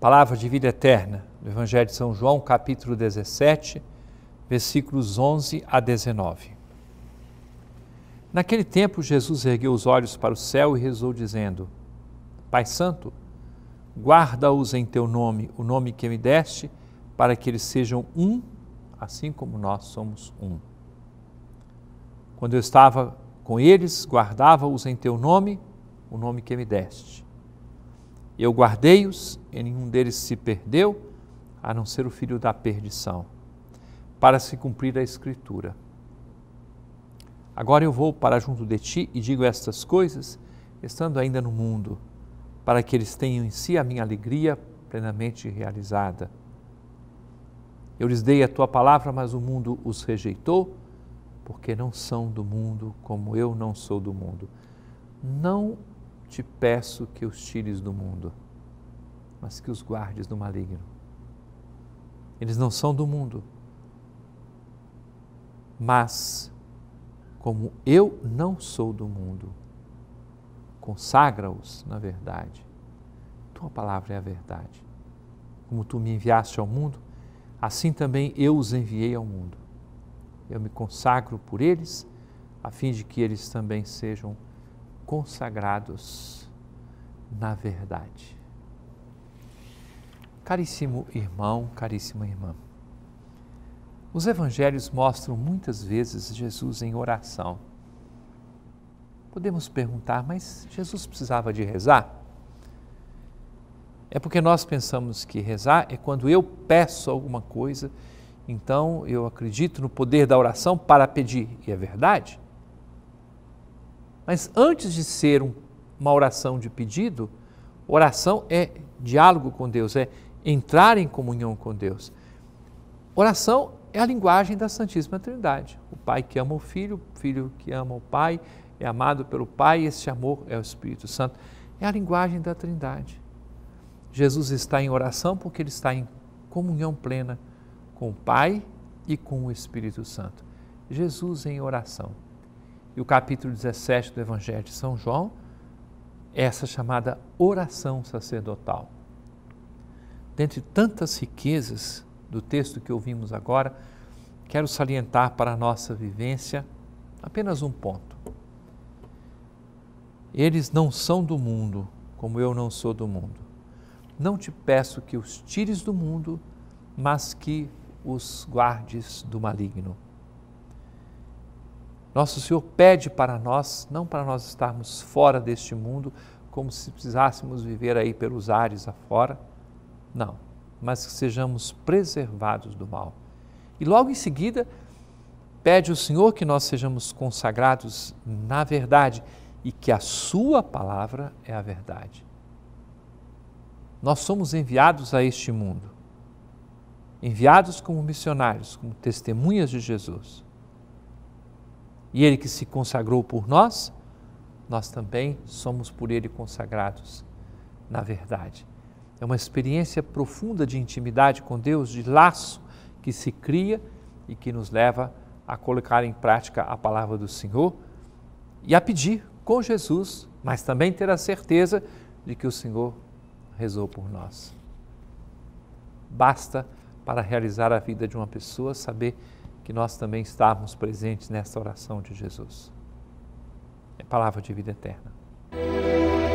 Palavra de vida eterna, do Evangelho de São João, capítulo 17, versículos 11 a 19. Naquele tempo, Jesus ergueu os olhos para o céu e rezou, dizendo: Pai Santo, guarda-os em teu nome, o nome que me deste, para que eles sejam um, assim como nós somos um. Quando eu estava com eles, guardava-os em teu nome, o nome que me deste. Eu guardei-os e nenhum deles se perdeu, a não ser o filho da perdição, para se cumprir a Escritura. Agora eu vou para junto de ti e digo estas coisas, estando ainda no mundo, para que eles tenham em si a minha alegria plenamente realizada. Eu lhes dei a tua palavra, mas o mundo os rejeitou, porque não são do mundo, como eu não sou do mundo. Não te peço que os tires do mundo mas que os guardes do maligno. Eles não são do mundo, mas como eu não sou do mundo, consagra-os na verdade. Tua palavra é a verdade. Como tu me enviaste ao mundo, assim também eu os enviei ao mundo. Eu me consagro por eles, a fim de que eles também sejam consagrados na verdade. Caríssimo irmão, caríssima irmã, os evangelhos mostram muitas vezes Jesus em oração. Podemos perguntar, mas Jesus precisava de rezar? É porque nós pensamos que rezar é quando eu peço alguma coisa, então eu acredito no poder da oração para pedir, e é verdade. Mas antes de ser uma oração de pedido, oração é diálogo com Deus, é entrar em comunhão com Deus. Oração é a linguagem da Santíssima Trindade. O Pai que ama o Filho, o Filho que ama o Pai, é amado pelo Pai, esse amor é o Espírito Santo. É a linguagem da Trindade. Jesus está em oração porque ele está em comunhão plena com o Pai e com o Espírito Santo. Jesus em oração. E o capítulo 17 do Evangelho de São João, é essa chamada oração sacerdotal dentre tantas riquezas do texto que ouvimos agora, quero salientar para a nossa vivência apenas um ponto. Eles não são do mundo, como eu não sou do mundo. Não te peço que os tires do mundo, mas que os guardes do maligno. Nosso Senhor pede para nós, não para nós estarmos fora deste mundo, como se precisássemos viver aí pelos ares afora, não, mas que sejamos preservados do mal. E logo em seguida, pede o Senhor que nós sejamos consagrados na verdade e que a Sua palavra é a verdade. Nós somos enviados a este mundo, enviados como missionários, como testemunhas de Jesus. E Ele que se consagrou por nós, nós também somos por Ele consagrados na verdade. É uma experiência profunda de intimidade com Deus, de laço que se cria e que nos leva a colocar em prática a palavra do Senhor e a pedir com Jesus, mas também ter a certeza de que o Senhor rezou por nós. Basta para realizar a vida de uma pessoa saber que nós também estávamos presentes nesta oração de Jesus. É palavra de vida eterna.